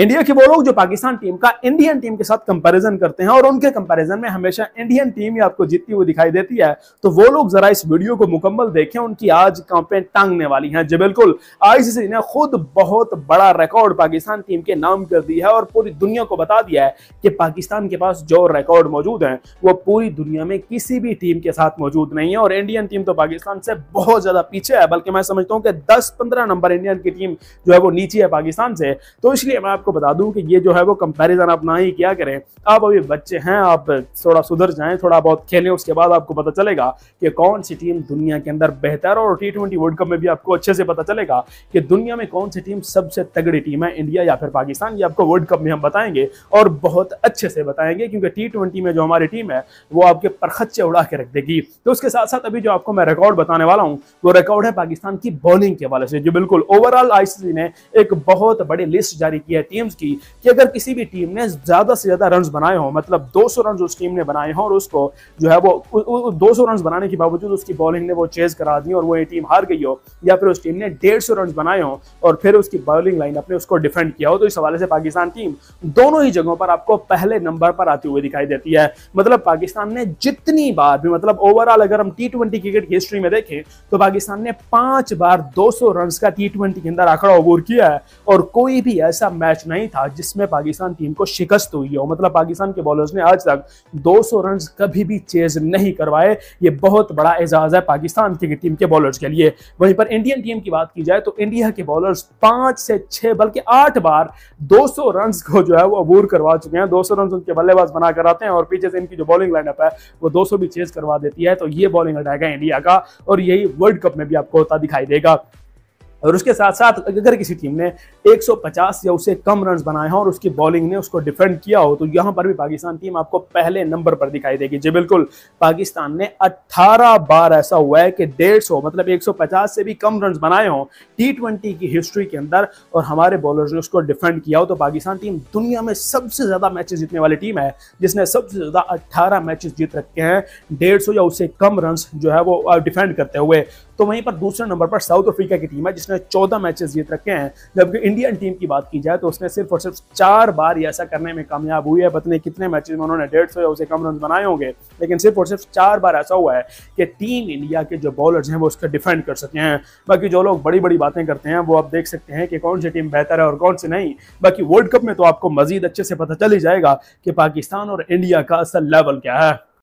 India के वो लोग जो पाकिस्तान टीम का इंडियन टीम के साथ कंपैरिजन करते हैं और उनके कंपैरिजन में हमेशा इंडियन टीम ही आपको जीतती हुई दिखाई देती है तो वो लोग जरा इस वीडियो को मुकम्मल देखें उनकी आज कांपें टांगने वाली हैं जी बिल्कुल आईसीसी ने खुद बहुत बड़ा रिकॉर्ड पाकिस्तान टीम के नाम कर दिया है और पूरी दुनिया को बता दिया है कि पाकिस्तान के पास जो रिकॉर्ड मौजूद है वो पूरी दुनिया में किसी भी टीम के साथ मौजूद नहीं है और इंडियन टीम तो पाकिस्तान से बहुत ज्यादा पीछे है बल्कि मैं समझता हूँ कि दस पंद्रह नंबर इंडियन की टीम जो है वो नीचे है पाकिस्तान से तो इसलिए मैं आपको आपको बता दूं कि ये जो है वो कंपैरिजन आप ना ही क्या करें आप अभी बच्चे हैं आप थोड़ा सुधर जाएं थोड़ा बहुत खेलें उसके बाद आपको पता चलेगा कि कौन सी टीम दुनिया के अंदर बेहतर और टी ट्वेंटी वर्ल्ड कप में भी आपको अच्छे से पता चलेगा कि दुनिया में कौन सी टीम सबसे तगड़ी टीम है इंडिया या फिर पाकिस्तान ये आपको वर्ल्ड कप में हम बताएंगे और बहुत अच्छे से बताएंगे क्योंकि टी में जो हमारी टीम है वो आपके परखच्चे उड़ा के रख देगी तो उसके साथ साथ अभी जो आपको मैं रिकॉर्ड बताने वाला हूँ वो रिकॉर्ड है पाकिस्तान की बॉलिंग के हवाले से जो बिल्कुल ओवरऑल आईसीसी ने एक बहुत बड़ी लिस्ट जारी की है टीम्स की कि अगर किसी भी टीम ने ज़्यादा से ज़्यादा रन बनाए हों मतलब 200 रन उस टीम ने बनाए हों और उसको जो है वो दो सौ रन बनाने के बावजूद उसकी बॉलिंग ने वो चेज करा दी और वो ये टीम हार गई हो या फिर उस टीम ने डेढ़ सौ रन बनाए हों और फिर उसकी बॉलिंग लाइन अपने उसको डिफेंड किया हो तो इस हवाले से पाकिस्तान टीम दोनों ही जगहों पर आपको पहले नंबर पर आती हुई दिखाई देती है मतलब पाकिस्तान ने जितनी बार भी मतलब ओवरऑल अगर हम टी ट्वेंटी क्रिकेट की हिस्ट्री में देखें तो पाकिस्तान ने पांच बार 200 रन का टी ट्वेंटी के अंदर आंकड़ा अबूर किया है और कोई भी ऐसा मैच मैच नहीं था जिसमें पाकिस्तान टीम को शिकस्त हुई हो मतलब पाकिस्तान के बॉलर्स ने आज तक 200 सौ रन कभी भी चेज नहीं करवाए ये बहुत बड़ा एजाज है पाकिस्तान की टीम के बॉलर्स के लिए वहीं पर इंडियन टीम की बात की जाए तो इंडिया के बॉलर्स पांच से छह बल्कि आठ बार दो रन को जो है वो अबूर करवा चुके हैं 200 रन उनके बल्लेबाज बना कर आते हैं और पीछे से इनकी जो बॉलिंग लाइनअप है वो दो भी चेज करवा देती है तो ये बॉलिंग अटैक है इंडिया का और यही वर्ल्ड कप में भी आपको होता दिखाई देगा और उसके साथ साथ अगर किसी टीम ने 150 या उससे कम रन बनाए हैं और उसकी बॉलिंग ने उसको डिफेंड किया हो तो यहां पर भी पाकिस्तान टीम आपको पहले नंबर पर दिखाई देगी जी बिल्कुल पाकिस्तान ने 18 बार ऐसा हुआ है कि डेढ़ सौ मतलब 150 से भी कम रन बनाए हों टी ट्वेंटी की हिस्ट्री के अंदर और हमारे बॉलर्स ने उसको डिफेंड किया हो तो पाकिस्तान टीम दुनिया में सबसे ज़्यादा मैचेस जीतने वाली टीम है जिसने सबसे ज़्यादा अट्ठारह मैचेस जीत रखे हैं डेढ़ या उससे कम रन जो है वो डिफेंड करते हुए तो वहीं पर दूसरे नंबर पर साउथ अफ्रीका की टीम है जिसने उसने चौदह मैचेस जीत रखे हैं जबकि इंडियन टीम की बात की जाए तो उसने सिर्फ और सिर्फ चार बार ही ऐसा करने में कामयाब हुई है बतने कितने मैचेस में उन्होंने डेढ़ सौ या उसे कम रन बनाए होंगे लेकिन सिर्फ और सिर्फ चार बार ऐसा हुआ है कि टीम इंडिया के जो बॉलर्स हैं वो उसका डिफेंड कर सके हैं बाकी जो लोग बड़ी बड़ी बातें करते हैं वो आप देख सकते हैं कि कौन सी टीम बेहतर है और कौन सी नहीं बाकी वर्ल्ड कप में तो आपको मजीद अच्छे से पता चल ही जाएगा कि पाकिस्तान और इंडिया का असल लेवल क्या है